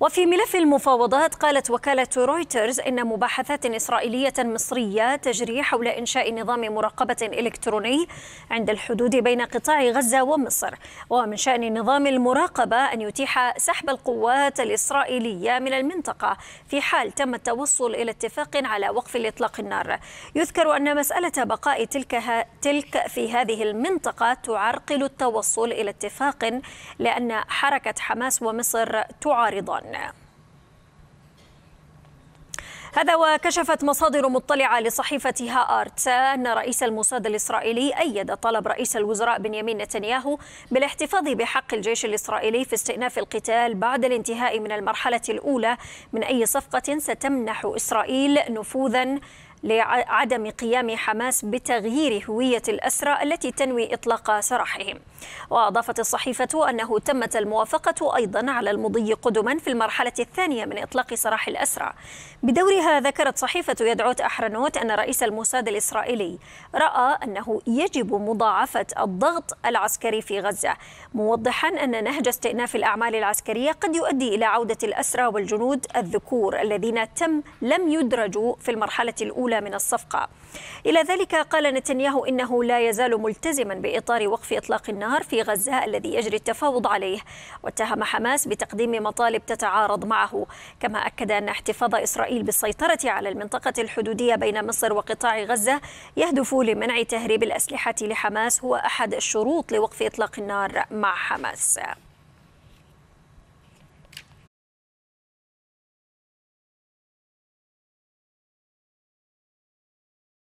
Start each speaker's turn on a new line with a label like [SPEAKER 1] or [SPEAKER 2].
[SPEAKER 1] وفي ملف المفاوضات قالت وكالة رويترز إن مباحثات إسرائيلية مصرية تجري حول إنشاء نظام مراقبة إلكتروني عند الحدود بين قطاع غزة ومصر ومن شأن نظام المراقبة أن يتيح سحب القوات الإسرائيلية من المنطقة في حال تم التوصل إلى اتفاق على وقف الإطلاق النار يذكر أن مسألة بقاء تلك, تلك في هذه المنطقة تعرقل التوصل إلى اتفاق لأن حركة حماس ومصر تعارضان نعم. هذا وكشفت مصادر مطلعة لصحيفة هاآرت أن رئيس الموساد الإسرائيلي أيد طلب رئيس الوزراء بنيامين نتنياهو بالاحتفاظ بحق الجيش الإسرائيلي في استئناف القتال بعد الانتهاء من المرحلة الأولى من أي صفقة ستمنح إسرائيل نفوذا لعدم قيام حماس بتغيير هوية الأسرى التي تنوي إطلاق سراحهم وأضافت الصحيفة أنه تمت الموافقة أيضا على المضي قدما في المرحلة الثانية من إطلاق سراح الأسرى بدورها ذكرت صحيفة يدعوت أحرنوت أن رئيس الموساد الإسرائيلي رأى أنه يجب مضاعفة الضغط العسكري في غزة موضحا أن نهج استئناف الأعمال العسكرية قد يؤدي إلى عودة الأسرى والجنود الذكور الذين تم لم يدرجوا في المرحلة الأولى الأولى من الصفقة إلى ذلك قال نتنياهو إنه لا يزال ملتزما بإطار وقف إطلاق النار في غزة الذي يجري التفاوض عليه واتهم حماس بتقديم مطالب تتعارض معه كما أكد أن احتفاظ إسرائيل بالسيطرة على المنطقة الحدودية بين مصر وقطاع غزة يهدف لمنع تهريب الأسلحة لحماس هو أحد الشروط لوقف إطلاق النار مع حماس